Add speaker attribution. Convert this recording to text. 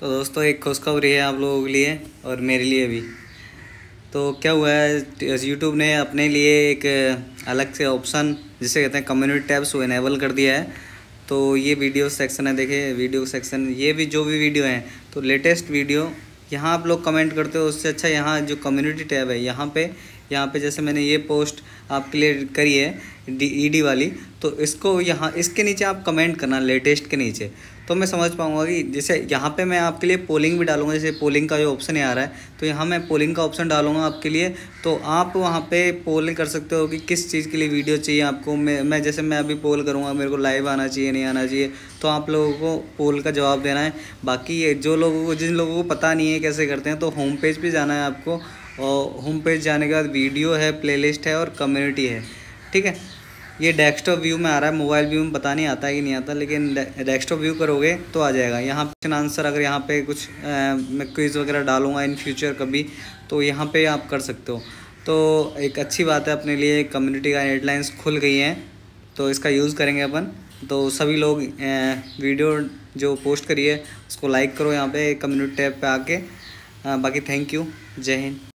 Speaker 1: तो दोस्तों एक खुशखबरी है आप लोगों के लिए और मेरे लिए भी तो क्या हुआ है यूट्यूब ने अपने लिए एक अलग से ऑप्शन जिसे कहते हैं कम्युनिटी टैब्स वो इनेबल कर दिया है तो ये वीडियो सेक्शन है देखिए वीडियो सेक्शन ये भी जो भी वीडियो हैं तो लेटेस्ट वीडियो यहाँ आप लोग कमेंट करते हो उससे अच्छा यहाँ जो कम्युनिटी टैब है यहाँ पे यहाँ पे जैसे मैंने ये पोस्ट आपके लिए करी है डी ई डी वाली तो इसको यहाँ इसके नीचे आप कमेंट करना लेटेस्ट के नीचे तो मैं समझ पाऊँगा कि जैसे यहाँ पे मैं आपके लिए पोलिंग भी डालूंगा जैसे पोलिंग का जो ऑप्शन आ रहा है तो यहाँ मैं पोलिंग का ऑप्शन डालूंगा आपके लिए तो आप वहाँ पे पोल कर सकते हो कि किस चीज़ के लिए वीडियो चाहिए आपको मैं मैं जैसे मैं अभी पोल करूँगा मेरे को लाइव आना चाहिए नहीं आना चाहिए तो आप लोगों को पोल का जवाब देना है बाकी जो लोगों को जिन लोगों को पता नहीं है कैसे करते हैं तो होम पेज पर जाना है आपको और होम पेज जाने के बाद वीडियो है प्लेलिस्ट है और कम्युनिटी है ठीक है ये डेस्कटॉप व्यू में आ रहा है मोबाइल व्यू में पता नहीं आता है कि नहीं आता लेकिन डेस्कटॉप व्यू करोगे तो आ जाएगा यहाँ क्वेश्चन आंसर अगर यहाँ पे कुछ मैं क्विज़ वगैरह डालूंगा इन फ्यूचर कभी तो यहाँ पे आप कर सकते हो तो एक अच्छी बात है अपने लिए कम्युनिटी का हेडलाइंस खुल गई हैं तो इसका यूज़ करेंगे अपन तो सभी लोग वीडियो जो पोस्ट करिए उसको लाइक करो यहाँ पर कम्युनिटी टैब पर आके बाकी थैंक यू जय हिंद